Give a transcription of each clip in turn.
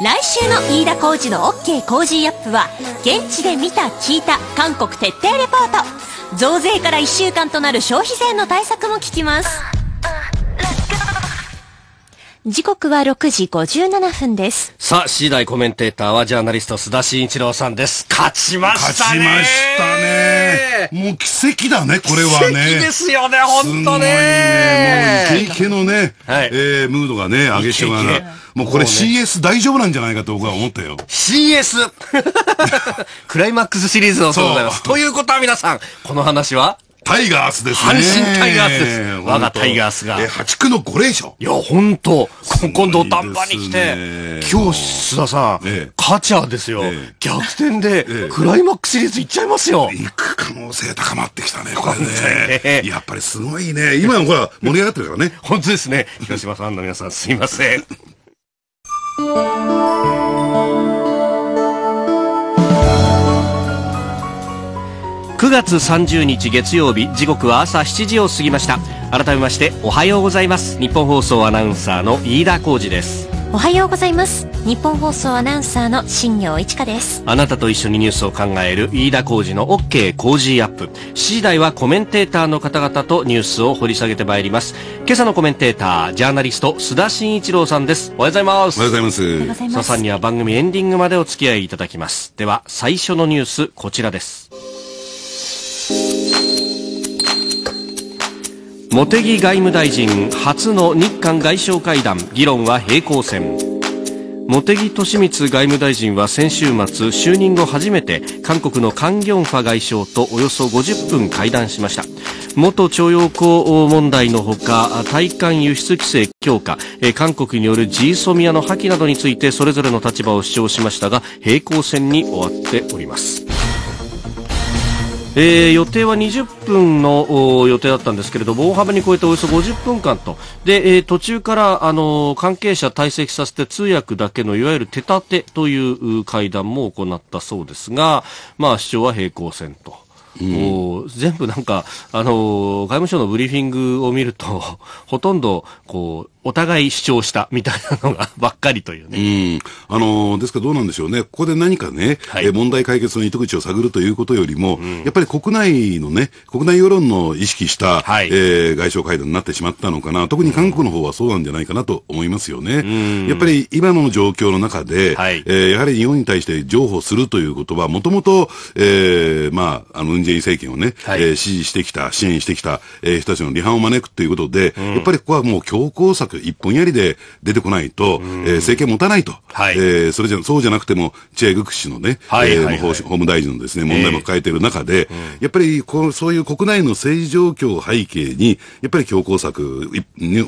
来週の飯田浩二の OK 工事アップは現地で見た聞いた韓国徹底レポート増税から1週間となる消費税の対策も聞きます時刻は6時57分です。さあ、次第コメンテーターはジャーナリスト須田慎一郎さんです。勝ちましたね勝ちましたねもう奇跡だね、これはね。奇跡ですよね、ほんとねもうイケイケのね、はい、えー、ムードがね、上げしまがもうこれ CS 大丈夫なんじゃないかと僕は思ったよ。CS! クライマックスシリーズのそうございます。ということは皆さん、この話はタイガースですね。阪神タイガースです。我がタイガースが。え、破竹の5連勝。いや、本当ここ土壇場に来て、今日、須田さん、カチャーですよ。逆転で、クライマックスシリーズいっちゃいますよ。行く可能性高まってきたね、これね。やっぱりすごいね。今もほら、盛り上がってるからね。本当ですね。広島ファンの皆さん、すいません。9月30日月曜日時刻は朝7時を過ぎました改めましておはようございます日本放送アナウンサーの飯田浩二ですおはようございます日本放送アナウンサーの新業一華ですあなたと一緒にニュースを考える飯田浩二の OK 工事アップ7時台はコメンテーターの方々とニュースを掘り下げてまいります今朝のコメンテータージャーナリスト須田慎一郎さんですおはようございますおはようございます須田さんには番組エンディングまでお付き合いいただきますでは最初のニュースこちらです茂木外務大臣初の日韓外相会談議論は平行線茂木敏光外務大臣は先週末就任後初めて韓国のカン・ギョンファ外相とおよそ50分会談しました元徴用工問題のほか対韓輸出規制強化韓国によるジーソミアの破棄などについてそれぞれの立場を主張しましたが平行線に終わっておりますえー、予定は20分の予定だったんですけれども大幅に超えておよそ50分間とで、えー、途中からあの関係者退席させて通訳だけのいわゆる手立てという会談も行ったそうですが、まあ、市長は平行線と。うん、全部なんか、あのー、外務省のブリーフィングを見ると、ほとんど、こう、お互い主張したみたいなのがばっかりというね。うん。あのー、ですからどうなんでしょうね。ここで何かね、はい、え問題解決の糸口を探るということよりも、うん、やっぱり国内のね、国内世論の意識した、はい、えー、外相会談になってしまったのかな。特に韓国の方はそうなんじゃないかなと思いますよね。うん、やっぱり今の状況の中で、はい、えー、やはり日本に対して譲歩するということは、もともと、えー、まあ、あの、ジェイン政権をね、はい、えー、支持してきた、支援してきた、えー、人たちの離反を招くということで、うん、やっぱりここはもう強硬策一本やりで出てこないと、うん、えー、政権持たないと、はい、えー、それじゃそうじゃなくても、チェ・グク氏のね、はいえはい法務大臣のですね、問題も抱えている中で、えーやっぱりこうそういう国内の政治状況を背景に、やっぱり強硬策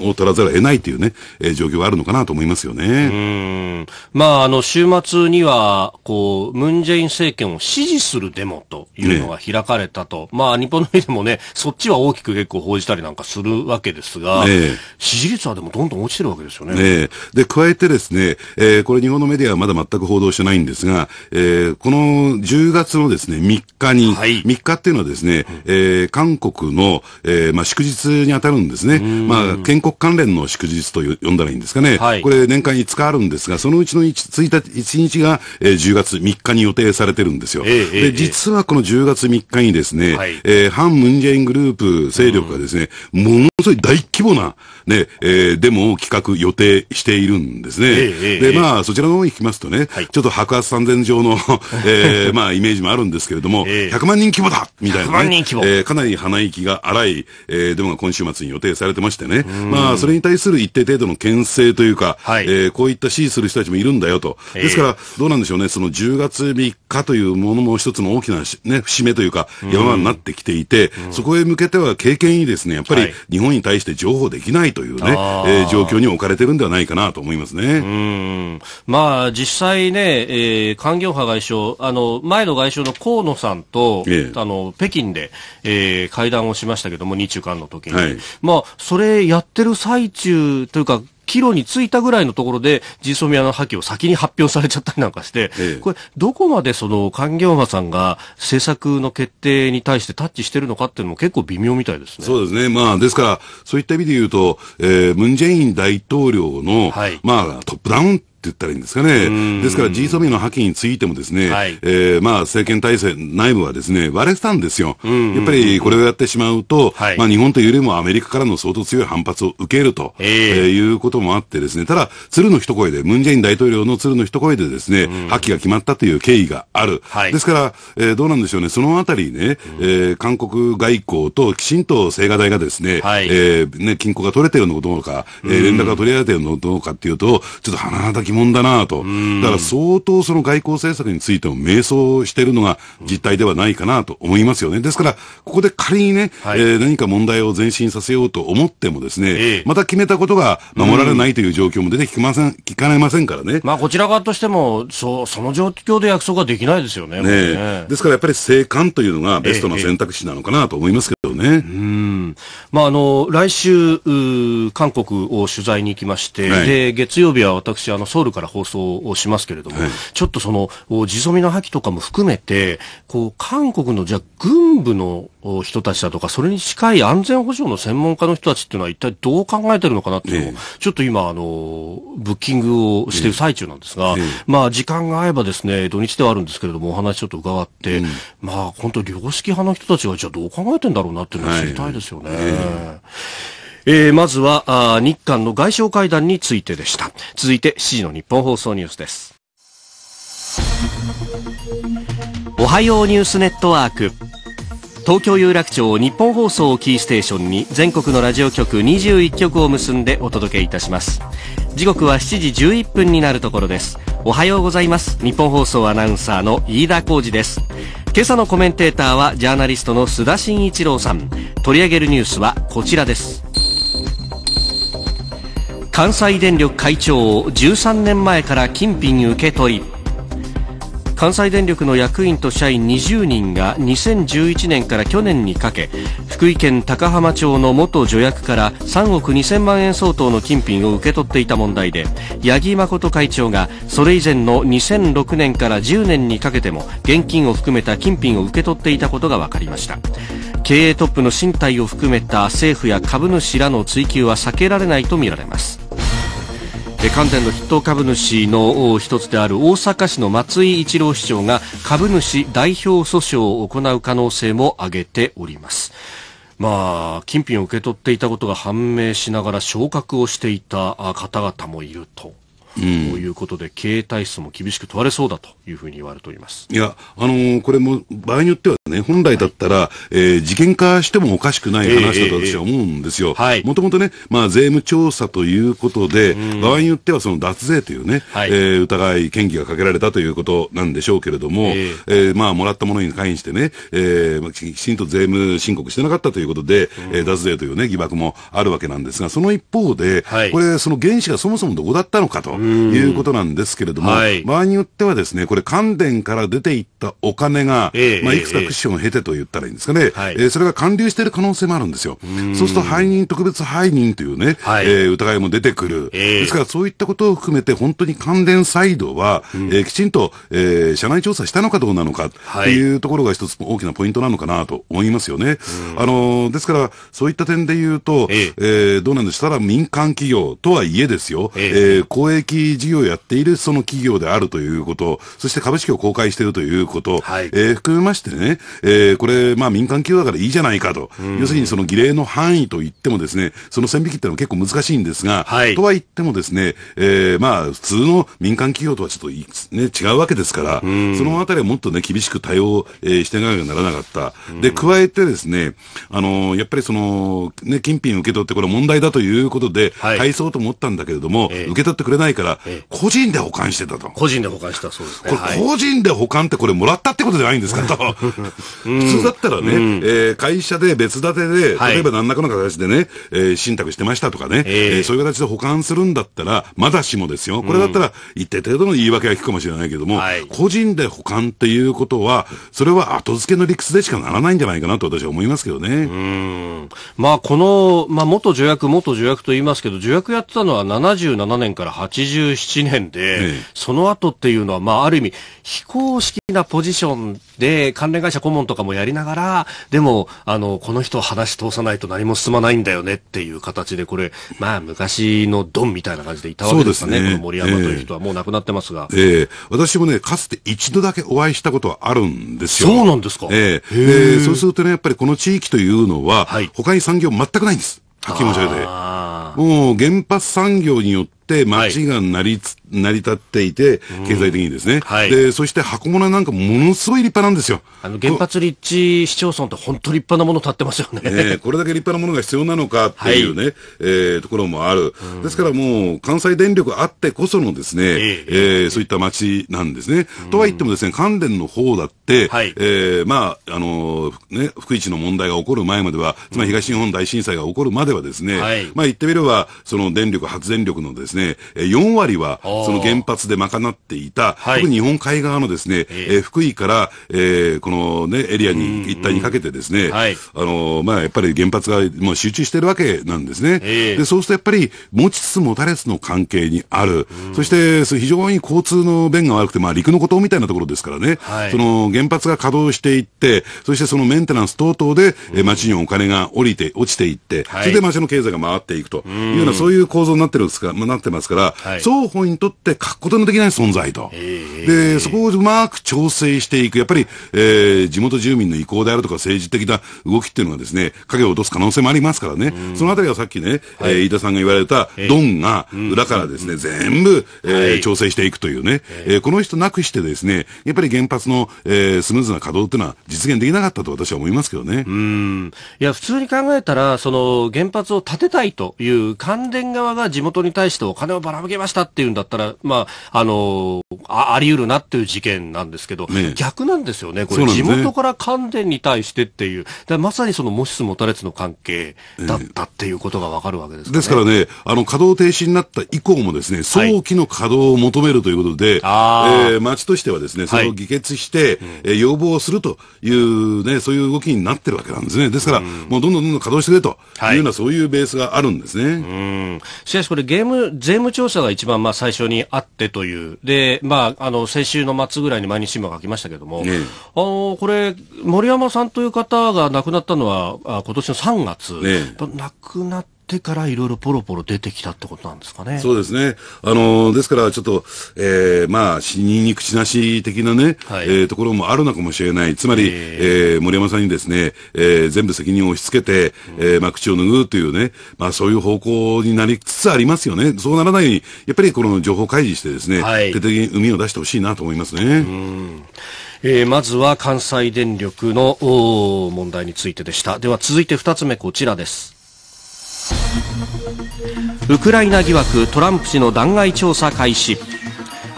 を取らざるを得ないというね、えー、状況があるのかなと思いますよね。まあ、あの、週末には、こう、ムン・ジェイン政権を支持するデモというのが開かれたと。まあ、日本のメデもね、そっちは大きく結構報じたりなんかするわけですが、えー、支持率はでもどんどん落ちてるわけですよね。えー、で、加えてですね、えー、これ日本のメディアはまだ全く報道してないんですが、えー、この10月のですね、3日に、はい、3日っていうのはですね、えー、韓国の、えー、まあ、祝日に当たるんですね。まあ、建国関連の祝日と呼んだらいいんですかね。はい、これ年間5日あるんですが、そのうちの 1, 1日が、えー、10月3日に予定されてるんですよ。えー、で、実はこの10月3日間にですね、はい、えー、反ムンジェイングループ勢力がですね、ものすごい大規模なね、えー、デモを企画予定しているんですね。えで、まあ、そちらの方に聞きますとね、はい、ちょっと白髪三千上の えー、まあ、イメージもあるんですけれども、え100万人規模だみたいな、ね、えー、かなり鼻息が荒い、えー、デモが今週末に予定されてましてね、まあ、それに対する一定程度の牽制というか、はい、えー、こういった支持する人たちもいるんだよと。ですから、どうなんでしょうね、その10月3日というものも一つの大きな、ね、節目というか、山場になってきていて、そこへ向けては経験にですね、やっぱり日本に対して譲歩できないというね、えー、状況に置かれてるんではないかなと思いますね。うんまあ、実際ね、えー、官僚派外相、あの、前の外相の河野さんと、えー、あの、北京で、えー、会談をしましたけども、日中間の時に。はい、まあ、それやってる最中というか、キロについたぐらいのところで、ジーソミアの破棄を先に発表されちゃったりなんかして、ええ、これ、どこまでその、官業馬さんが政策の決定に対してタッチしてるのかっていうのも結構微妙みたいですね。そうですね。まあ、ですから、そういった意味で言うと、えー、ムンジェイン大統領の、はい、まあ、トップダウン言ったらいいんですかね。ですから G の破棄についてもですね、はい、えー、まあ政権体制内部はですね、割れてたんですよ。やっぱりこれをやってしまうと、はい、まあ日本というよりもアメリカからの相当強い反発を受けると、えー、えー、いうこともあってですね、ただ、鶴の一声で、ムンジェイン大統領の鶴の一声でですね、破棄が決まったという経緯がある。はい、ですから、えー、どうなんでしょうね、そのあたりね、えー、韓国外交ときちんと青瓦台がですね、はい、えー、ね、均衡が取れてるのかどうか、えー、連絡が取り合えてるのかどうかっていうと、ちょっと鼻だき問だなと、だから相当その外交政策についても迷走しているのが実態ではないかなと思いますよね。ですから、ここで仮にね、はい、えー、何か問題を前進させようと思ってもですね、ええ、また決めたことが守られないという状況も出てきません、聞かれませんからね。まあ、こちら側としても、そう、その状況で約束はできないですよね。ねねですからやっぱり静観というのがベストな選択肢なのかなと思いますけどね。え、うん。まあ、あの、来週、韓国を取材に行きまして、はい、で、月曜日は私、あの、ソウルルから放送をしますけれども、はい、ちょっとその、地染みの破棄とかも含めて、こう、韓国の、じゃ軍部の人たちだとか、それに近い安全保障の専門家の人たちっていうのは一体どう考えてるのかなっていうのを、ええ、ちょっと今、あの、ブッキングをしている最中なんですが、え、まあ、時間が合えばですね、土日ではあるんですけれども、お話ちょっと伺って、うん、まあ、本当良識派の人たちが、じゃあどう考えてんだろうなっていうのを知りたいですよね。はいえー、まずはあ日韓の外相会談についてでした続いて7時の日本放送ニュースですおはようニュースネットワーク東京有楽町日本放送キーステーションに全国のラジオ局21局を結んでお届けいたします時刻は7時11分になるところですおはようございます日本放送アナウンサーの飯田浩二です今朝のコメンテーターはジャーナリストの須田慎一郎さん取り上げるニュースはこちらです関西電力会長を13年前から金品受け取り関西電力の役員と社員20人が2011年から去年にかけ福井県高浜町の元助役から3億2000万円相当の金品を受け取っていた問題で八木誠会長がそれ以前の2006年から10年にかけても現金を含めた金品を受け取っていたことが分かりました経営トップの進退を含めた政府や株主らの追及は避けられないとみられます関電の筆頭株主の一つである大阪市の松井一郎市長が株主代表訴訟を行う可能性も挙げております。まあ、金品を受け取っていたことが判明しながら昇格をしていた方々もいると。ということで、うん、経営体質も厳しく問われそうだというふうに言われておりますいや、あのー、これも場合によってはね、本来だったら、はい、えー、事件化してもおかしくない話だと私は思うんですよ、もともとね、まあ、税務調査ということで、うん、場合によってはその脱税というね、はい、えー、疑い、嫌疑がかけられたということなんでしょうけれども、えー、えー、まあ、もらったものに関してね、えー、きちんと税務申告してなかったということで、うん、えー、脱税という、ね、疑惑もあるわけなんですが、その一方で、はい、これ、その原資がそもそもどこだったのかと。いうことなんですけれども、はい、場合によってはですね、これ、関電から出ていったお金が、えー、まあ、いくつかクッションを経てと言ったらいいんですかね、えー、えー、それが還流している可能性もあるんですよ。そうすると、背任、特別背任というね、はい、えー、疑いも出てくる、えー、ですから、そういったことを含めて、本当に関電サイドは、うん、えー、きちんと、えー、社内調査したのかどうなのかっていうところが一つ大きなポイントなのかなと思いますよね。あのですから、そういった点で言うと、えー、えー、どうなんでしたら民間企業とはいえですよ、えー、公益事業をやっているその企業であるということ、そして株式を公開しているということ、はい、えー、含めましてね、えー、これ、まあ民間企業だからいいじゃないかと、要するにその儀礼の範囲といってもですね、その線引きってのは結構難しいんですが、はい、とは言ってもですね、えー、まあ普通の民間企業とはちょっと、ね、違うわけですから、そのあたりはもっとね、厳しく対応、えー、していかなきゃならなかった。で、加えてですね、あのー、やっぱりその、ね、金品受け取ってこれ問題だということで、はい、返そうと思ったんだけれども、えー、受け取ってくれないから個人で保管してたと。個人で保管したそうですね。これ、個人で保管ってこれもらったってことじゃないんですかと。普通だったらね、え会社で別建てで、例えば何らかの形でね、え信託してましたとかね、ええそういう形で保管するんだったら、まだしもですよ。これだったら、一定程度の言い訳が聞くかもしれないけども、個人で保管っていうことは、それは後付けの理屈でしかならないんじゃないかなと私は思いますけどね。まあ、この、まあ、元助役、元助役と言いますけど、助役やってたのは77年から80 87年で、ええ、その後っていうのは、まあ、ある意味、非公式なポジションで、関連会社顧問とかもやりながら、でも、あの、この人を話通さないと何も進まないんだよねっていう形で、これ、まあ、昔のドンみたいな感じでいたわけですね。すねこの森山という人はもう亡くなってますが。ええ私もね、かつて一度だけお会いしたことはあるんですよ。そうなんですか。えええ、そうするとね、やっぱりこの地域というのは、はい、他に産業全くないんです。はっきり申し上げもう原発産業によって、街が成り、成り立っていて、経済的にですね。はい、で、そして箱物なんかものすごい立派なんですよ。あの、原発立地市町村って本当立派なもの建ってますよね。ねこれだけ立派なものが必要なのかっていうね、はい、えー、ところもある。ですからもう、関西電力あってこそのですね、えー、えー、そういった街なんですね。とはいってもですね、関連の方だって、はい、えー、まあ、あのー、ね、福市の問題が起こる前までは、つまり東日本大震災が起こるまではですね、はい、まあ言ってみれば、その電力、発電力のですね、ね、4割はその原発で賄っていた、特に日本海側のですね、え福井から、えこのね、エリアに、一帯にかけてですね、あのまあ、やっぱり原発がもう集中してるわけなんですね。で、そうするとやっぱり持ちつ持たれつの関係にある。そして非常に交通の便が悪くて、まあ陸の孤島みたいなところですからね、その原発が稼働していって、そしてそのメンテナンス等々で、え町にお金が降りて、落ちていって、それで町の経済が回っていくというような、そういう構造になってるんですか、まあ、なってってますから、はい、双方にとって欠くことのできない存在と。で、そこをうまく調整していく。やっぱり、えー、地元住民の意向であるとか政治的な動きっていうのはですね、影を落とす可能性もありますからね。そのあたりはさっきね、はい、えー、飯田さんが言われた、ドンが裏からですね、うん、全部、えー、調整していくというね、えー、この人なくしてですね、やっぱり原発の、えー、スムーズな稼働っていうのは実現できなかったと私は思いますけどね。うん。いや、普通に考えたら、その原発を建てたいという関電側が地元に対してお金をばらまけましたっていうんだったら、まあ、あのあ、あり得るなっていう事件なんですけど、ね、逆なんですよね、これ、地元から関電に対してっていう、でまさにそのもしすもたれつの関係だったっていうことがわかるわけです、ねえー、ですからね、あの、稼働停止になった以降もですね、早期の稼働を求めるということで、はい、えー、町としてはですね、それを議決して、はいうん、要望をするというね、そういう動きになってるわけなんですね。ですから、うん、もうどんどんどんどん稼働してくれというような、はい、そういうベースがあるんですね。うん。しかしこれゲーム税務調査が一番まあ最初にあってという、で、まあ、あの、先週の末ぐらいに毎日新聞が書きましたけれども、ね、あの、これ、森山さんという方が亡くなったのは、あ今年の3月、ね、亡くなったってからいろいろポロポロ出てきたってことなんですかね。そうですね。あの、ですからちょっと、えー、まあ、死人に口なし的なね、はい、えー、ところもあるのかもしれない。つまり、えー、えー、森山さんにですね、えー、全部責任を押し付けて、ええー、まあ、口を脱ぐというね、まあ、そういう方向になりつつありますよね。そうならないように、やっぱりこの情報開示してですね、はい、徹底的に海を出してほしいなと思いますね。うんえー、まずは関西電力の問題についてでした。では続いて二つ目こちらです。ウクライナ疑惑トランプ氏の弾劾調査開始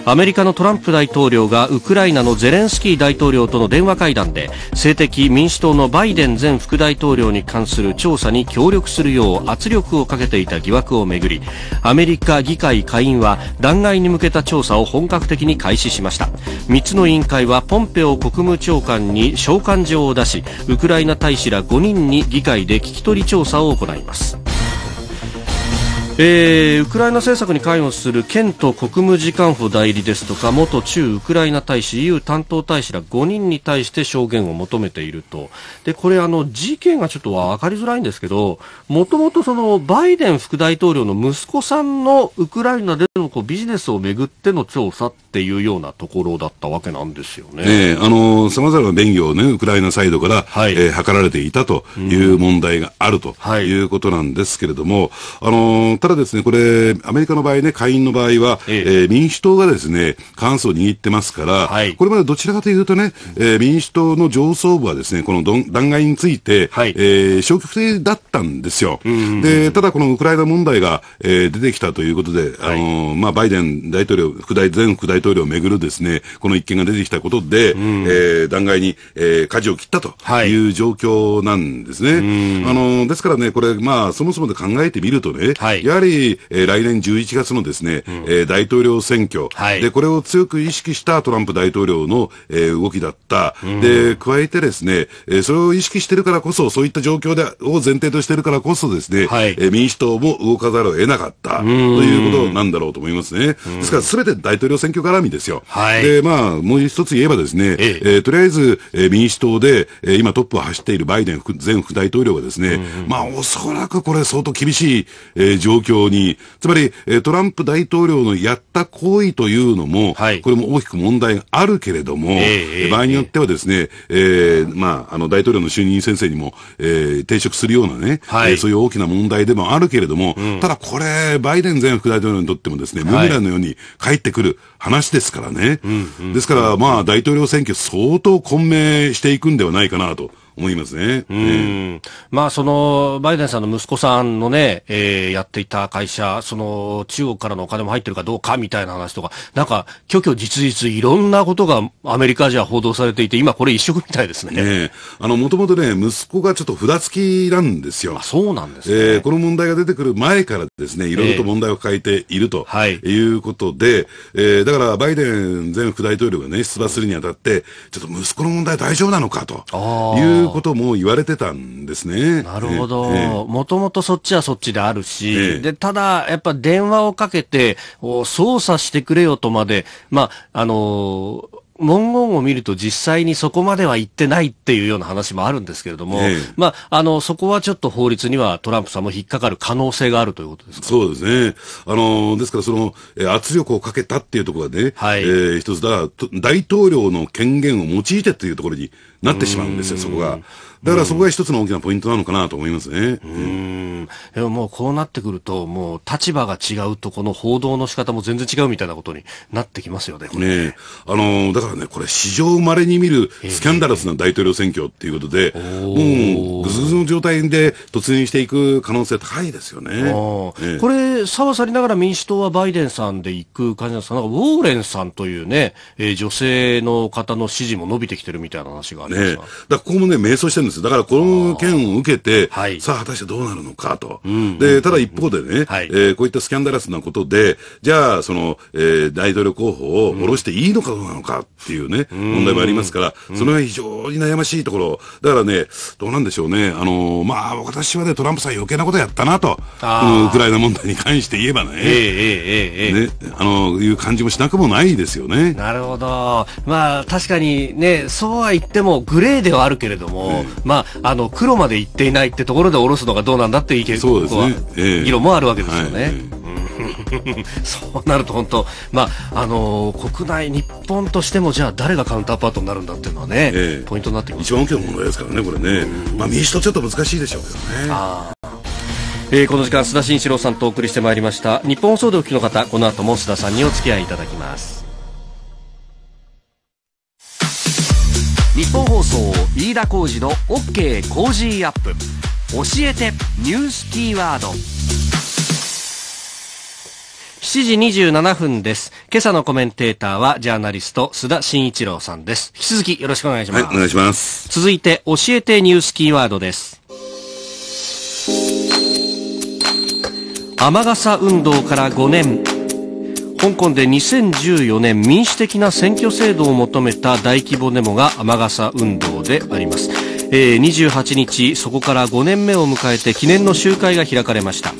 アメリカのトランプ大統領がウクライナのゼレンスキー大統領との電話会談で性的民主党のバイデン前副大統領に関する調査に協力するよう圧力をかけていた疑惑をめぐりアメリカ議会下院は弾劾に向けた調査を本格的に開始しました3つの委員会はポンペオ国務長官に召喚状を出しウクライナ大使ら5人に議会で聞き取り調査を行いますえー、ウクライナ政策に関与する県と国務次官補代理ですとか元駐ウクライナ大使 EU 担当大使ら5人に対して証言を求めているとでこれあの事件がちょっと分かりづらいんですけどもともとそのバイデン副大統領の息子さんのウクライナでのこうビジネスをめぐっての調査っていうようなところだったわけなんですよね。えー、あのざまな便宜をねウクライナサイドから、はい、えー、図られていたという問題があるということなんですけれども、うん、あのただですね、これ、アメリカの場合ね、下院の場合は、えええー、民主党がですね、過半数を握ってますから、はい、これまでどちらかというとね、えー、民主党の上層部はですね、この弾劾について、はい、えー、消極的だったんですよ。うんうんうん、で、ただこのウクライナ問題が、えー、出てきたということで、あのー、まあ、バイデン大統領、副大、前副大統領をめぐるですね、この一件が出てきたことで、うん、えー、弾劾に、えー、舵を切ったという状況なんですね。はい、あのー、ですからね、これ、まあ、そもそもで考えてみるとね、はい、やはり、えー、来年11月のですね、うん、えー、大統領選挙、はい、で、これを強く意識したトランプ大統領の、えー、動きだった。うん、で、加えてですね、えー、それを意識してるからこそ、そういった状況で、を前提としてるからこそですね、はい、えー、民主党も動かざるを得なかった、ということなんだろうと思いますね。ですから、すべて大統領選挙絡みですよ。はい、で、まあ、もう一つ言えばですね、えー、とりあえず、えー、民主党で、えー、今トップを走っているバイデン前副大統領がですね、うん、まあ、おそらくこれ相当厳しい、えー、状状況に、つまり、トランプ大統領のやった行為というのも、はい、これも大きく問題があるけれども、えー、場合によってはですね、えー、まあ、あの、大統領の就任先生にも、えー、抵触するようなね、はい、えー、そういう大きな問題でもあるけれども、うん、ただこれ、バイデン前副大統領にとってもですね、ムい、ラのように帰ってくる話ですからね。ですから、まあ、大統領選挙相当混迷していくんではないかなと。思いますね。うん。まあ、その、バイデンさんの息子さんのね、えー、やっていた会社、その、中国からのお金も入ってるかどうかみたいな話とか、なんか、虚々実実いろんなことがアメリカじゃ報道されていて、今これ一色みたいですね。ねあの、もともとね、息子がちょっと札付きなんですよ。あ、そうなんですね。えー、この問題が出てくる前からですね、いろいろと問題を抱えていると、はい。いうことで、えー、だからバイデン前副大統領がね、出馬するにあたって、ちょっと息子の問題大丈夫なのかということも言われてたんですね。なるほど。もともとそっちはそっちであるし、えで、ただ、やっぱ電話をかけて、操作してくれよとまで、まあ、あのー文言を見ると実際にそこまでは言ってないっていうような話もあるんですけれども、ええ、まあ、あの、そこはちょっと法律にはトランプさんも引っかかる可能性があるということですかそうですね。あの、ですからその、圧力をかけたっていうところがね、はい、えー、一つだ、大統領の権限を用いてっていうところになってしまうんですよ、そこが。だからそこが一つの大きなポイントなのかなと思いますね。うん。でももうこうなってくると、もう立場が違うと、この報道の仕方も全然違うみたいなことになってきますよね、これね。ねあのー、だからね、これ史上生まれに見るスキャンダラスな大統領選挙っていうことで、えー、もうぐずぐずの状態で突入していく可能性高いですよね。ねこれ、さわさりながら民主党はバイデンさんで行く感じなんですかなんかウォーレンさんというね、えー、女性の方の支持も伸びてきてるみたいな話がありますね。だここもね、迷走してるです。だからこの件を受けて、はい、さあ果たしてどうなるのかと。うんうんうん、で、ただ一方でね、はい、えー、こういったスキャンダラスなことで、じゃあ、その、えー、大統領候補を下ろしていいのかどうなのかっていうね、うん、問題もありますから、その辺非常に悩ましいところ。だからね、どうなんでしょうね。あのー、まあ、私はね、トランプさん余計なことやったなと、ウクライナ問題に関して言えばね、えー、えー、ええー、ね、あのいう感じもしなくもないですよね。なるほど。まあ、確かにね、そうは言ってもグレーではあるけれども、まあ、あの黒まで行っていないってところで下ろすのがどうなんだっていう意見そうですね、えー、議論もあるわけですよね。はい そうなると本当、まああのー、国内、日本としてもじゃあ誰がカウンターパートになるんだっていうのはね、ええ、ポイントになってきます、ね、一番大きな問題ですからね、これね、まあ、民主党、ちょっと難しいでしょうけどね。えー、この時間、須田慎一郎さんとお送りしてまいりました日本放送でお聞きの方、この後も須田さんにお付き合いいただきます。日本放送飯田浩司の OK コージーアップ教えてニュースキーワード7時27分です。今朝のコメンテーターは、ジャーナリスト、須田慎一郎さんです。引き続きよろしくお願いします。はい、お願いします。続いて、教えてニュースキーワードです。雨傘運動から5年。香港で2014年民主的な選挙制度を求めた大規模デモが雨傘運動であります。えー、28日、そこから5年目を迎えて記念の集会が開かれました。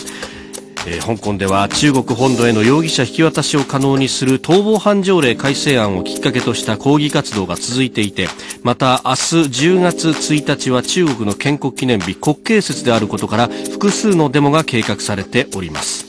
えー、香港では中国本土への容疑者引き渡しを可能にする逃亡犯条例改正案をきっかけとした抗議活動が続いていてまた明日10月1日は中国の建国記念日国慶節であることから複数のデモが計画されております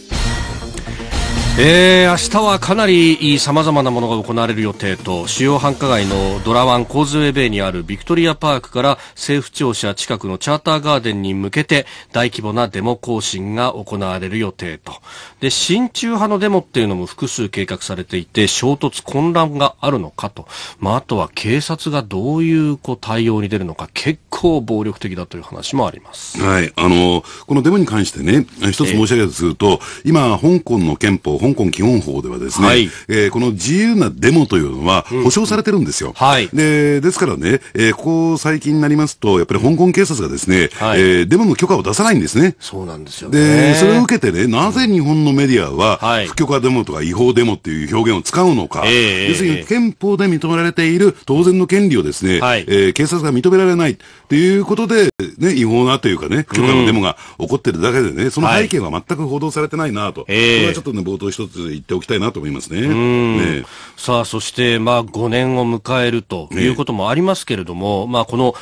えー、明日はかなりさまざまなものが行われる予定と主要繁華街のドラワンコーズウェイベイにあるビクトリアパークから政府庁舎近くのチャーターガーデンに向けて大規模なデモ行進が行われる予定とで親中派のデモっていうのも複数計画されていて衝突混乱があるのかと、まあ、あとは警察がどういうこう対応に出るのか結構暴力的だという話もあります、はい、あのこのデモに関してね一つ申し上げるとすると、えー、今香港の憲法香港基本法ではですね、はい、えー、この自由なデモというのは保障されてるんですよ。うんうん、はい、でですからね、えー、ここ最近になりますと、やっぱり香港警察がですね、はい、えー、デモの許可を出さないんですね。そうなんですよ、ね、で、それを受けてね、なぜ日本のメディアは、不許可デモとか違法デモっていう表現を使うのか、えい、要するに憲法で認められている当然の権利をですね、はい、えー、警察が認められないっていうことで、ね、違法なというかね、不許可のデモが起こってるだけでね、その背景は全く報道されてないなと、これはちょっとね、冒頭一つ言っておきたいなと思いますね。ねさあ、そして、まあ、5年を迎えるということもありますけれども、ね、まあ、この、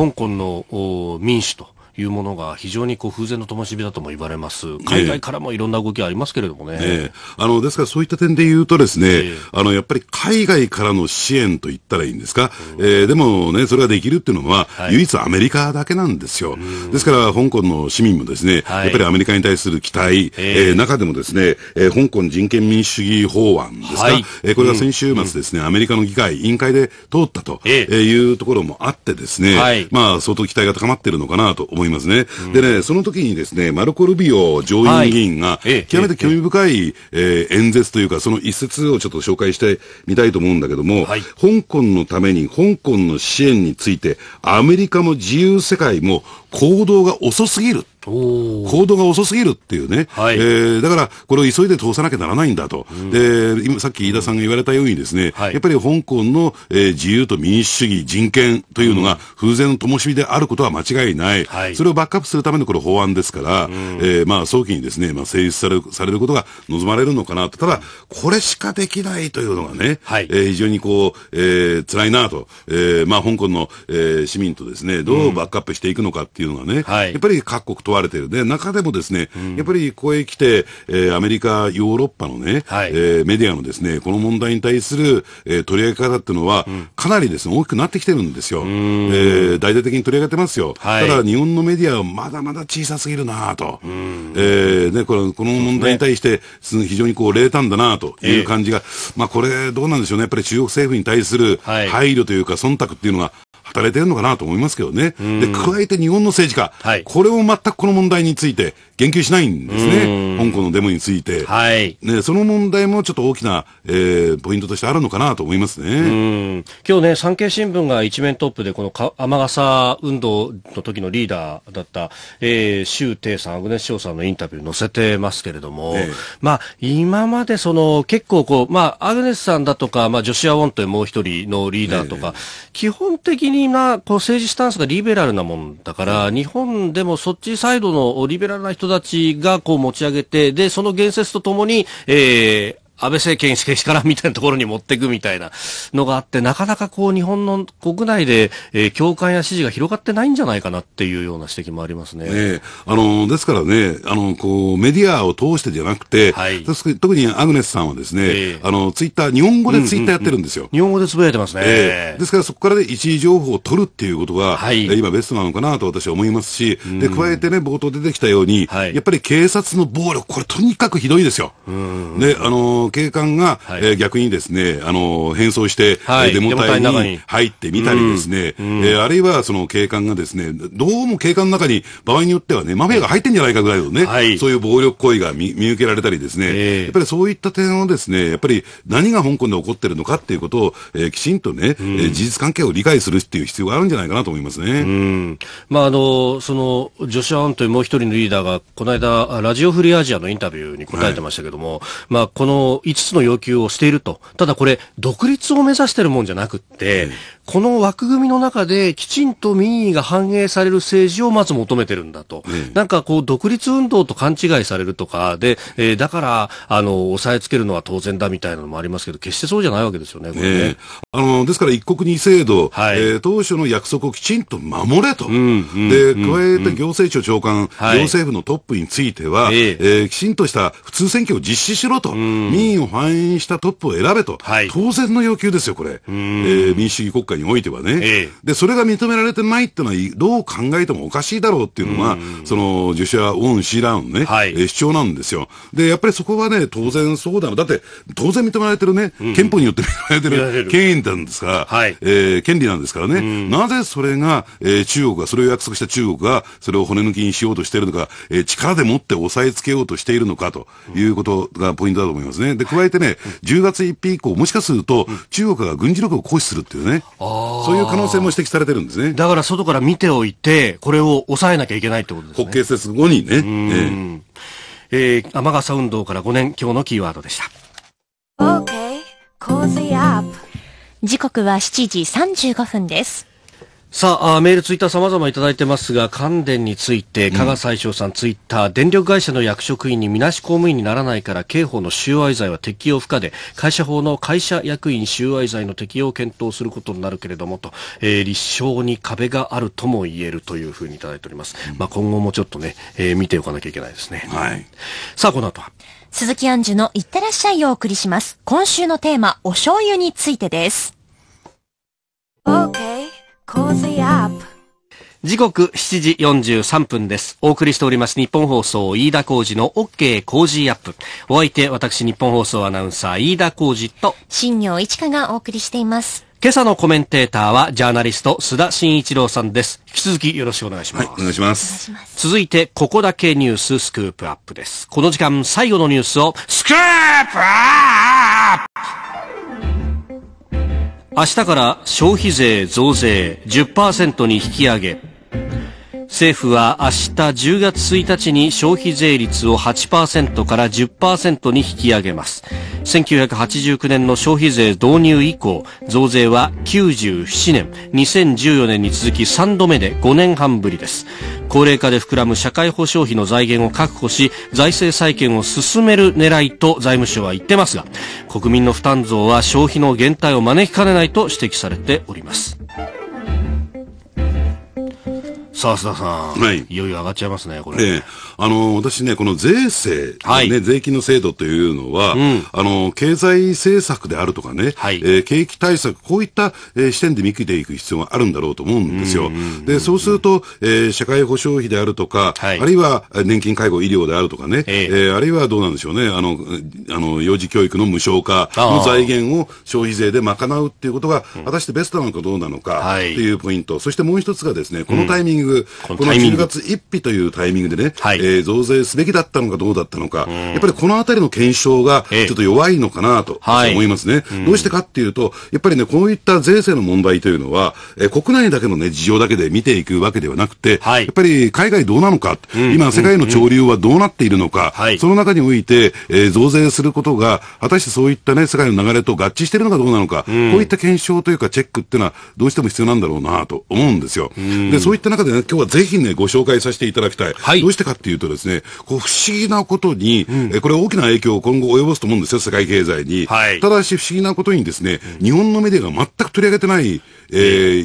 香港の民主と、いうものが非常にこう風前の灯火だとも言われます。海外からもいろんな動きありますけれどもね。ええ、あの、ですからそういった点で言うとですね、え、あの、やっぱり海外からの支援と言ったらいいんですか。うん、えー、でもね、それができるっていうのは、はい、唯一アメリカだけなんですよ。うん、ですから、香港の市民もですね、はい、やっぱりアメリカに対する期待、ええー、中でもですね、えー、香港人権民主主義法案ですか、はい、えー、これが先週末ですね、うん、アメリカの議会、委員会で通ったというところもあってですね、はい、まあ、相当期待が高まっているのかなと思います。いますね。でね、その時にですね、マルコ・ルビオ上院議員が、極めて興味深い、えー、演説というか、その一節をちょっと紹介してみたいと思うんだけども、はい、香港のために、香港の支援について、アメリカも自由世界も行動が遅すぎる。行動が遅すぎるっていうね。はい、えー、だから、これを急いで通さなきゃならないんだと。うん、で、今、さっき飯田さんが言われたようにですね、はい、やっぱり香港の、えー、自由と民主主義、人権というのが風前の灯火であることは間違いない。それをバックアップするためのこれ法案ですから、うん、えー、まあ、早期にですね、まあ、成立される、されることが望まれるのかなと。ただ、これしかできないというのがね、はい、えー、非常にこう、えー、辛いなと。えー、まあ、香港の、えー、市民とですね、どうバックアップしていくのかっていうのがね、うん、はい、やっぱり各国とはわれている。で、中でもですね、うん、やっぱりここへ来て、えー、アメリカ、ヨーロッパのね、はい、えー、メディアのですね、この問題に対する、えー、取り上げ方っていうのは、うん、かなりですね、大きくなってきてるんですよ。えー、大々的に取り上げてますよ。はい、ただ、日本のメディアはまだまだ小さすぎるなと。えー、ね、これ、この問題に対して、ね、非常にこう、冷淡だなという感じが、えー、まあ、これ、どうなんでしょうね。やっぱり中国政府に対する配慮というか、忖度っていうのが働いてるのかなと思いますけどね。で、加えて日本の政治家、はい、これを全くこの問題について言及しないんですね。香港のデモについて、はい。ね、その問題もちょっと大きな、えー、ポイントとしてあるのかなと思いますね。今日ね、産経新聞が一面トップで、この天笠運動の時のリーダーだった、えー、周イさん、アグネス翔さんのインタビュー載せてますけれども、ええ、まあ、今までその、結構こう、まあ、アグネスさんだとか、まあ、ジョシア・ウォンというもう一人のリーダーとか、え、基本的ににな、こう政治スタンスがリベラルなもんだから、日本でもそっちサイドのリベラルな人たちがこう持ち上げて、で、その言説とともに、えー、安倍政権政治からみたいなところに持っていくみたいなのがあって、なかなかこう日本の国内で、えー、共感や支持が広がってないんじゃないかなっていうような指摘もありますね。えあの、ですからね、あの、こう、メディアを通してじゃなくて、はい、特にアグネスさんはですね、えー、あの、ツイッター、日本語でツイッターやってるんですよ。うんうんうん、日本語でつぶやいてますね、えー、ですからそこからで一時情報を取るっていうことが、はい、今ベストなのかなと私は思いますし、うん、で、加えてね、冒頭出てきたように、はい、やっぱり警察の暴力、これとにかくひどいですよ。うんうん、で、あの、警官が、はい、えー、逆にですね、あの、変装して、はい、デモ隊に入ってみたりですね、うんうん、えー、あるいはその警官がですね、どうも警官の中に場合によってはね、マフィアが入ってんじゃないかぐらいのね、はい、そういう暴力行為が見受けられたりですね、えー、やっぱりそういった点をですね、やっぱり何が香港で起こってるのかっていうことを、えー、きちんとね、うん、えー、事実関係を理解するっていう必要があるんじゃないかなと思いますね。うん、まあ、あの、その、ジョシュ・アンというもう一人のリーダーが、この間、ラジオフリーアジアのインタビューに答えてましたけども、はい、まあ、この5つの要求をしていると。ただこれ、独立を目指してるもんじゃなくって、この枠組みの中できちんと民意が反映される政治をまず求めてるんだと、うん、なんかこう独立運動と勘違いされるとかで、えー、だからあの抑えつけるのは当然だみたいなのもありますけど、決してそうじゃないわけですよね、これね、えー、あのですから一国二制度、はい、えー、当初の約束をきちんと守れと、うん、で加えて行政庁長官、はい、行政府のトップについては、えー、えー、きちんとした普通選挙を実施しろと、民意を反映したトップを選べと、はい、当然の要求ですよ、これ、えー、民主主義国家においてはね、ええ、で、それが認められてないってのは、どう考えてもおかしいだろうっていうのが、その、受ュオン・シーラウンね、はい、え主張なんですよ。で、やっぱりそこはね、当然そうだな。だって、当然認められてるね、憲法によって認められてる権威なんですから、はえー、権利なんですからね、うん、なぜそれが、えー、中国が、それを約束した中国が、それを骨抜きにしようとしているのか、えー、力でもって抑えつけようとしているのかということがポイントだと思いますね。で、加えてね、10月1日以降、もしかすると、中国が軍事力を行使するっていうね、あそういう可能性も指摘されてるんですね。だから外から見ておいて、これを抑えなきゃいけないってことですね。国慶節後にね。うえー、天笠運動から5年、今日のキーワードでした。OK、cozy up。時刻は7時35分です。さあ、メール、ツイッター様々いただいてますが、関電について、加賀最翔さん、うん、ツイッター、電力会社の役職員にみなし公務員にならないから、刑法の収賄罪は適用不可で、会社法の会社役員収賄罪の適用を検討することになるけれども、と、えー、立証に壁があるとも言えるというふうにいただいております。うん、まあ、今後もちょっとね、えー、見ておかなきゃいけないですね。はい。さあ、この後は。鈴木杏樹のいってらっしゃいをお送りします。今週のテーマ、お醤油についてです。OK。時刻7時43分です。お送りしております日本放送飯田浩事の OK 工事アップ。お相手私日本放送アナウンサー飯田浩事と新業一華がお送りしています。今朝のコメンテーターはジャーナリスト須田慎一郎さんです。引き続きよろしくお願いします。はい、お願いします。続いてここだけニューススクープアップです。この時間最後のニュースをスクープアップ明日から消費税増税10%に引き上げ政府は明日10月1日に消費税率を8%から10%に引き上げます。1989年の消費税導入以降、増税は97年、2014年に続き3度目で5年半ぶりです。高齢化で膨らむ社会保障費の財源を確保し、財政再建を進める狙いと財務省は言ってますが、国民の負担増は消費の減退を招きかねないと指摘されております。さあ、須田さん、はい、いよいよ上がっちゃいますね、これ。ええあの、私ね、この税制、ね、はい、税金の制度というのは、うん、あの、経済政策であるとかね、はい、えー、景気対策、こういった、えー、視点で見切っていく必要があるんだろうと思うんですよ。で、そうすると、えー、社会保障費であるとか、はい、あるいは年金介護医療であるとかね、えー、えー、あるいはどうなんでしょうね、あの、あの、幼児教育の無償化の財源を消費税で賄うっていうことが、果たしてベストなのかどうなのか、っていうポイント、うんはい、そしてもう一つがですね、このタイミング、うん、この10月1日というタイミングでね、はい、ええー、増税すべきだったのかどうだったのか、うん、やっぱりこのあたりの検証がちょっと弱いのかなと思いますね、はい、どうしてかっていうと、やっぱりね、こういった税制の問題というのは、えー、国内だけのね、事情だけで見ていくわけではなくて、はい、やっぱり海外どうなのか、うん、今、世界の潮流はどうなっているのか、その中において、えー、増税することが、果たしてそういったね、世界の流れと合致しているのかどうなのか、うん、こういった検証というか、チェックっていうのは、どうしても必要なんだろうなと思うんですよ。で、そういった中でね、今日はぜひね、ご紹介させていただきたい。どうしてかっていううとですね、こう不思議なことに、うん、えこれ大きな影響を今後及ぼすと思うんですよ、世界経済に。はい、ただし不思議なことにですね、日本のメディアが全く取り上げてない、え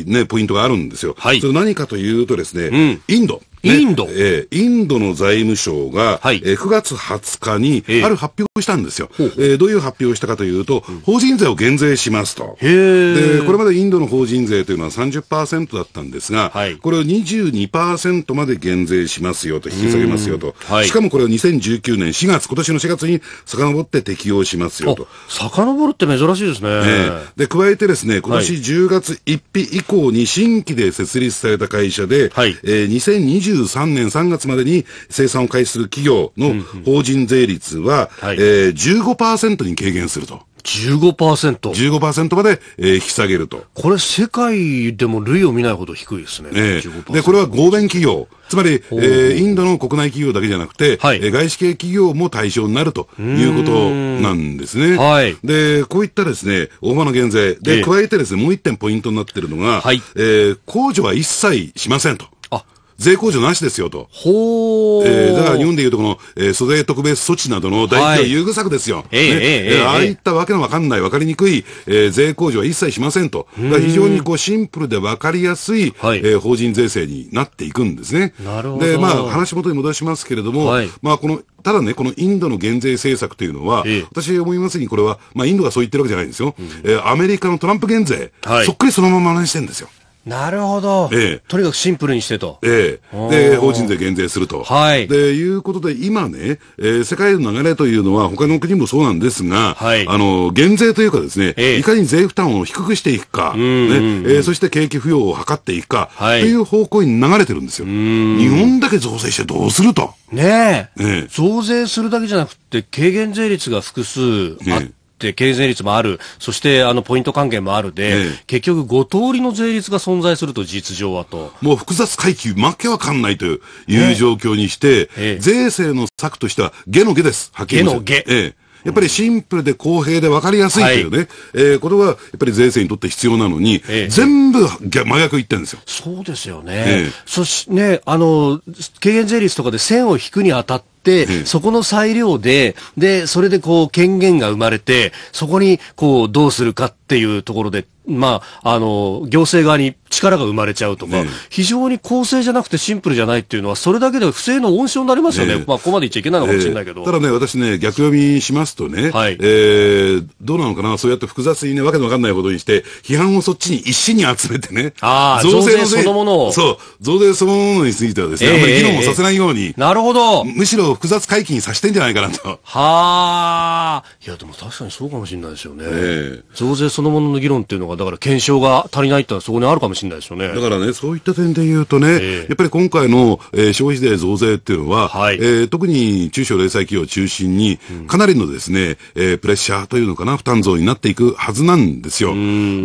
ー、ね、ポイントがあるんですよ。はい、それ何かというとですね、インド。インド、えー、インドの財務省が、はい、えー、9月20日に、ある発表をしたんですよ、えー、どういう発表をしたかというと、法人税を減税しますとで、これまでインドの法人税というのは30%だったんですが、はい、これを22%まで減税しますよと、引き下げますよと、はい、しかもこれを2019年4月、今年の4月に遡って適用しますよと。遡るって珍しいですね。えー、で加えてですね、今年10月1日以降に新規で設立された会社で、はいえー、2020 2023年3月までに生産を開始する企業の法人税率は、ー、15%に軽減すると。15%。15%まで、えー、引き下げると。これ、世界でも類を見ないほど低いですね。えー、で、これは合弁企業。つまり、えー、インドの国内企業だけじゃなくて、はい、えー、外資系企業も対象になるということなんですね。はい、で、こういったですね、大幅の減税。で、えー、加えてですね、もう一点ポイントになっているのが、はい、えー、控除は一切しませんと。税控除なしですよと。ほえー、だから日本でいうとこの、えー、租税特別措置などの大企業優遇策ですよ。はい、ね、えー、えー、ああいったわけのわかんない、わかりにくい、えー、税控除は一切しませんと。だ非常にこうシンプルでわかりやすい、はい、えー、法人税制になっていくんですね。なるほど。で、まあ話元に戻しますけれども、はい、まあこのただね、このインドの減税政策というのは、ええ、私思いますにこれは、まあ、インドがそう言ってるわけじゃないんですよ。うん、えー、アメリカのトランプ減税、はい、そっくりそのまま真似してるんですよ。なるほど、ええ、とにかくシンプルにしてと。ええ、で、法人税減税すると。はい。で、いうことで、今ね、えー、世界の流れというのは、他の国もそうなんですが、はい、あの、減税というかですね、ええ、いかに税負担を低くしていくか、うんねえそして景気浮揚を図っていくか、はい、という方向に流れてるんですよ。日本だけ増税してどうすると。ねえ。ええ、増税するだけじゃなくて、軽減税率が複数あって、って経税率もある、そしてあのポイント還元もあるで、ええ、結局5通りの税率が存在すると、事実上はと。もう複雑階級、負けわかんないといういう状況にして、え、税制の策としては、下の下です、はっきり言下ええやっぱりシンプルで公平で分かりやすいというね、はい、えー、これはやっぱり税制にとって必要なのに、ええ、全部真逆言ってるんですよ。そうですよね。ええ、そしね、あの、軽減税率とかで線を引くにあたって、、うそこの裁量で、で、それでこう権限が生まれて、そこにこうどうするかっていうところで、まあ、あの、行政側に力が生まれちゃうとか、非常に公正じゃなくてシンプルじゃないっていうのは、それだけで不正の温床になりますよね。ねまあ、ここまで言っちゃいけないのかもしれないけど。えー、ただね、私ね、逆読みしますとね、はい、えー、どうなのかな、そうやって複雑にね、わけのわかんないことにして、批判をそっちに一心に集めてね、あ増税そのものを。そう、増税そのものについてはですね、えー、あんまり議論をさせないように。えー、なるほど。むしろ複雑回帰にさせてんじゃないかなと。はあ。いや、でも確かにそうかもしれないですよね。ええ、増税そのものの議論っていうのが、だから検証が足りないってのはそこにあるかもしれないですよね。だからね、そういった点で言うとね、え、やっぱり今回の、えー、消費税増税っていうのは、はい、えー、特に中小零細企業を中心に、かなりのですね、うん、えー、プレッシャーというのかな、負担増になっていくはずなんですよ。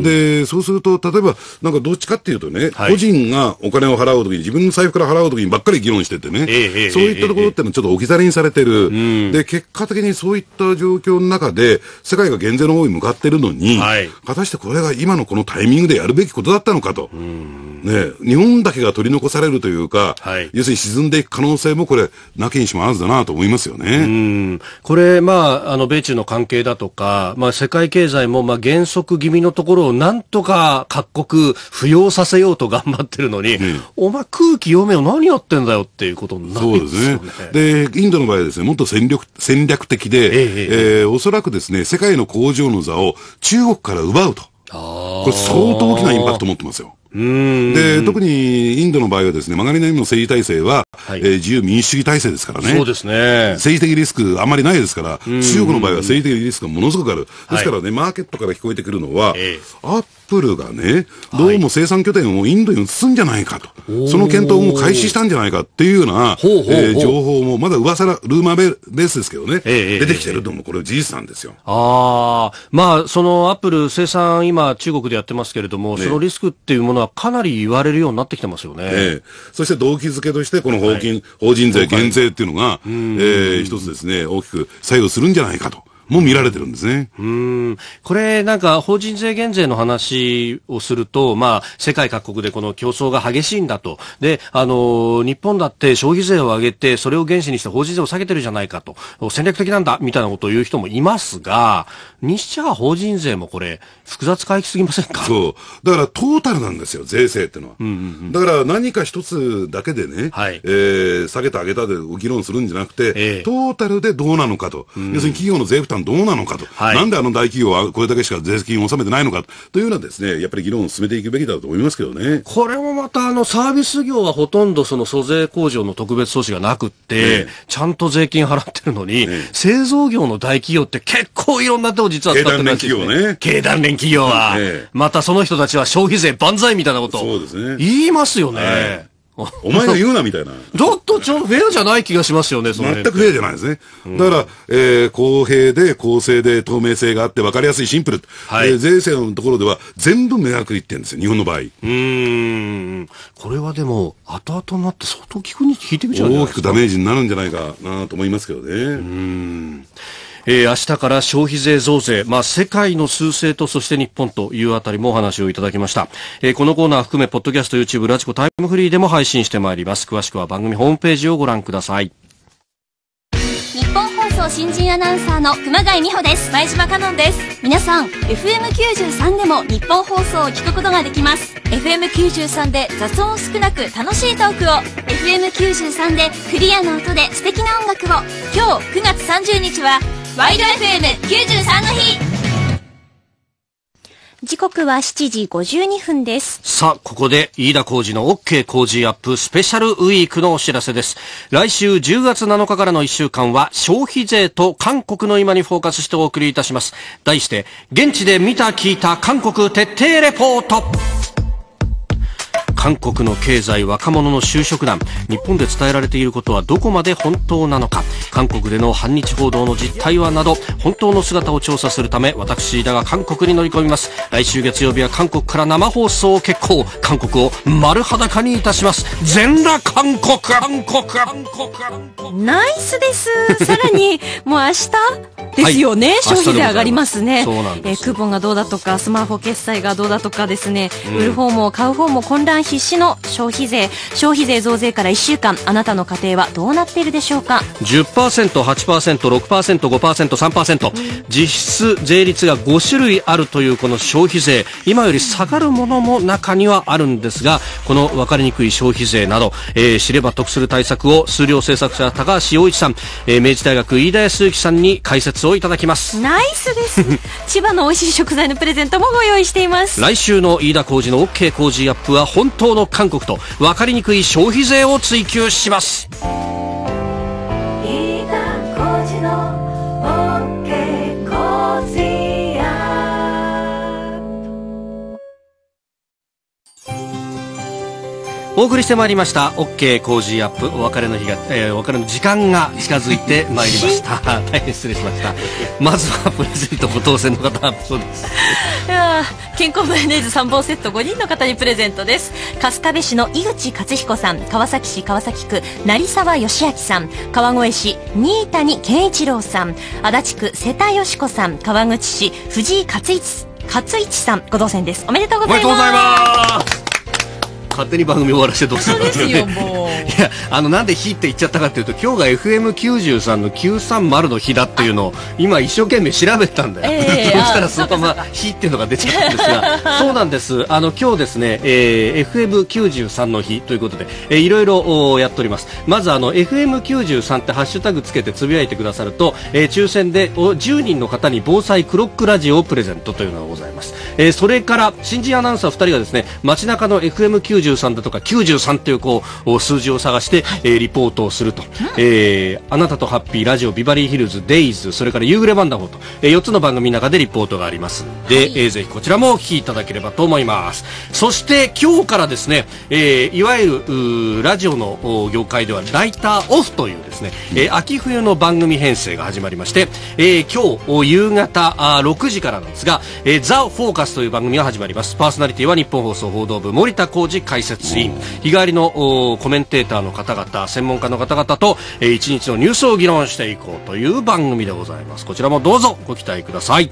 で、そうすると、例えば、なんかどっちかっていうとね、はい、個人がお金を払うときに、自分の財布から払うときにばっかり議論しててね、そういったところってのはちょっと置き去りにされてる、うん、で結果的にそういった状況の中で、世界が減税の方に向かってるのに、はい、果たしてこれが今のこのタイミングでやるべきことだったのかと、うん、ね、日本だけが取り残されるというか、はい、要するに沈んでいく可能性も、これ、なきにしもあらずだなと思いますよねこれ、まあ、あの米中の関係だとか、まあ、世界経済もまあ減速気味のところをなんとか各国、浮揚させようと頑張ってるのに、うん、お前、空気読めよ、何やってんだよっていうことになるんですよね。で、ね、インドの場合はですね、もっと戦略戦略的で、ええー、おそらくですね、世界の工場の座を中国から奪うと。これ相当大きなインパクト持ってますよ。で特にインドの場合はですね曲がりなりの政治体制は、はい、えー、自由民主主義体制ですからねそうですね政治的リスクあんまりないですから中国の場合は政治的リスクがものすごくあるですからね、はい、マーケットから聞こえてくるのは、えー、アップルがねどうも生産拠点をインドに移すんじゃないかと、はい、その検討も開始したんじゃないかっていうようなほえー、情報もまだ噂らルーマーベースですけどね、えー、出てきてるともこれ事実なんですよああまあそのアップル生産今中国でやってますけれども、ね、そのリスクっていうもののはかなり言われるようになってきてますよね。ええ、そして動機づけとして、この法金、はい、法人税減税っていうのが、えー、一つですね、大きく作用するんじゃないかと。も見られてるんですね。うん。これ、なんか、法人税減税の話をすると、まあ、世界各国でこの競争が激しいんだと。で、あの、日本だって消費税を上げて、それを原資にして法人税を下げてるじゃないかと。戦略的なんだ、みたいなことを言う人もいますが、にしちゃ法人税もこれ、複雑回帰すぎませんかそう。だから、トータルなんですよ、税制ってのは。うんうんうん、だから、何か一つだけでね、はい、えー、下げた上げたで議論するんじゃなくて、えトータルでどうなのかと。要するに企業の税負担間どうなのかと、はい、なんであの大企業はこれだけしか税金を納めてないのかというようなですね、やっぱり議論を進めていくべきだと思いますけどね。これもまたあのサービス業はほとんどその租税控除の特別措置がなくって、ね、ちゃんと税金払ってるのに、ね、製造業の大企業って結構いろんな手を実は使ってるです、よ経団連企業ね。経団連企業は、またその人たちは消費税万歳みたいなことを言いますよね。お前が言うなみたいな。ちょっとちょフェアじゃない気がしますよね、その全くフェアじゃないですね。だから、えー、公平で公正で透明性があって分かりやすいシンプル。はい、税制のところでは全部迷惑言ってるんですよ、日本の場合。うん。これはでも、後々になって相当聞くに聞いてみちゃう大きくダメージになるんじゃないかなと思いますけどね。うん。えー、明日から消費税増税、まあ、世界の趨勢とそして日本というあたりもお話をいただきました、えー、このコーナー含めポッドキャスト YouTube ラジコタイムフリーでも配信してまいります詳しくは番組ホームページをご覧ください日本放送新人アナウンサーの熊谷美穂です前島香音です皆さん FM93 でも日本放送を聞くことができます FM93 で雑音少なく楽しいトークを FM93 でクリアな音で素敵な音楽を今日9月30日はワイド FM93 の日時刻は7時52分です。さあ、ここで飯田工事の OK 工事アップスペシャルウィークのお知らせです。来週10月7日からの1週間は消費税と韓国の今にフォーカスしてお送りいたします。題して、現地で見た聞いた韓国徹底レポート。韓国の経済若者の就職難日本で伝えられていることはどこまで本当なのか韓国での反日報道の実態はなど本当の姿を調査するため私だが韓国に乗り込みます来週月曜日は韓国から生放送を決行韓国を丸裸にいたします全裸韓国韓国韓国ナイスですさらにもう明日ですよね、はい、消費税上がりますねそうなんです、えー、クーポンがどうだとかスマホ決済がどうだとかですね、うん、売る方も買う方も混乱必至の消費税消費税増税から1週間あなたの家庭はどうなっているでしょうか 10%8%6%5%3%、うん、実質税率が5種類あるというこの消費税今より下がるものも中にはあるんですがこの分かりにくい消費税など、えー、知れば得する対策を数量政策者高橋洋一さん、えー、明治大学飯田康之さんに解説をいただきますナイスです千葉の美味しい食材のプレゼントもご用意しています来週の飯田浩二の OK 工事アップは本の韓国と分かりにくい消費税を追求しますお送りしてまいりました OK ジーアップお別れの日が、えー、お別れの時間が近づいて まいりました 大変失礼しましたまずはプレゼントご当選の方そうですいや 健康マヨネーズ3本セット5人の方にプレゼントです春日部市の井口克彦さん川崎市川崎区成沢義明さん川越市新谷健一郎さん足立区瀬田佳子さん川口市藤井勝一勝一さんご当選ですおめでとうございます勝手に番組終わらせてどうするんですよ、ね、いやあのなんで「日」って言っちゃったかというと今日が FM93 の930の日だっていうのを今一生懸命調べたんだよ、えー、そしたらスーパーマン「日」っていうのが出ちゃったんですが そうなんですあの今日ですね、えー、FM93 の日ということで、えー、いろいろやっておりますまずあの FM93 ってハッシュタグつけてつぶやいてくださると、えー、抽選で10人の方に防災クロックラジオをプレゼントというのがございます、えー、それから新人アナウンサー2人がですね街中の FM93 73だとか93というこう数字を探して、はい、えー、リポートをすると、うん、えー、あなたとハッピーラジオビバリーヒルズデイズそれから夕暮れワンダホーと、えー、4つの番組の中でリポートがありますで、はい、えー、ぜひこちらもお聞きいただければと思いますそして今日からですね、えー、いわゆるラジオの業界ではライターオフというですね、えー、秋冬の番組編成が始まりまして、えー、今日夕方あ6時からなんですが、えー、ザ・フォーカスという番組が始まりますパーソナリティは日本放送報道部森田浩二会解説委員日帰りのコメンテーターの方々専門家の方々と、えー、一日のニュースを議論していこうという番組でございますこちらもどうぞご期待ください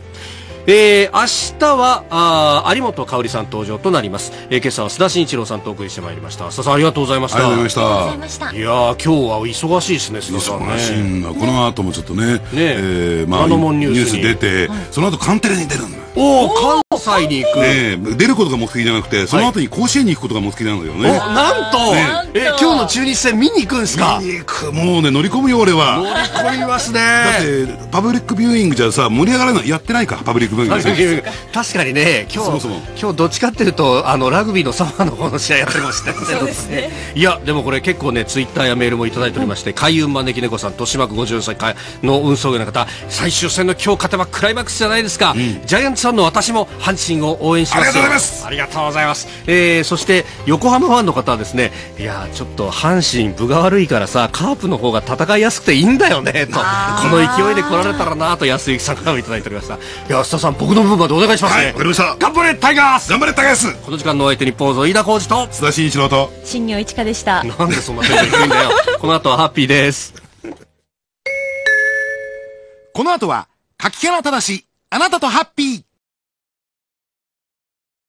えー、明日はあ有本香さん登場となります、えー、今朝は須田慎一郎さんとお送りしてまいりました須田さんありがとうございましたありがとうございましたいや今日は忙しいですね須田さんね忙しい、ね、この後もちょっとねね、えー、まあ、ニュース出て、はい、その後カンテレに出るんだおお祭に行く、ね、出ることが目的じゃなくてその後に甲子園に行くことが目的なんだよね、はい、なんと、ね、え今日の中日戦見に行くんですか見に行くもうね乗り込むよ俺は乗り込みますねだってパブリックビューイングじゃさ盛り上がらないやってないかパブリックビューイング 確かにね今日そもそも今日どっちかっていうとあのラグビーのサマーの方の試合やってましたないねね、いやでもこれ結構ねツイッターやメールもいただいておりまして、開運招き猫さん豊島区54歳の運送業の方最終戦の今日勝てばクライマックスじゃないですか、うん、ジャイアンツさんの私も阪阪神を応援しまがとうありがとうございますえー、そして横浜ファンの方はですねいやちょっと阪神分が悪いからさカープの方が戦いやすくていいんだよねとこの勢いで来られたらなと安井さんからもいただいておりましたいや田さん僕の部分までお願いしますね、はい、頑張れタイガース頑張れタイガースこの時間のお相手日本の飯田浩二と津田慎一郎と新業一華でしたなんでそんな手ンいるいんだよ この後はハッピーですこの後は柿原正あなたとハッピー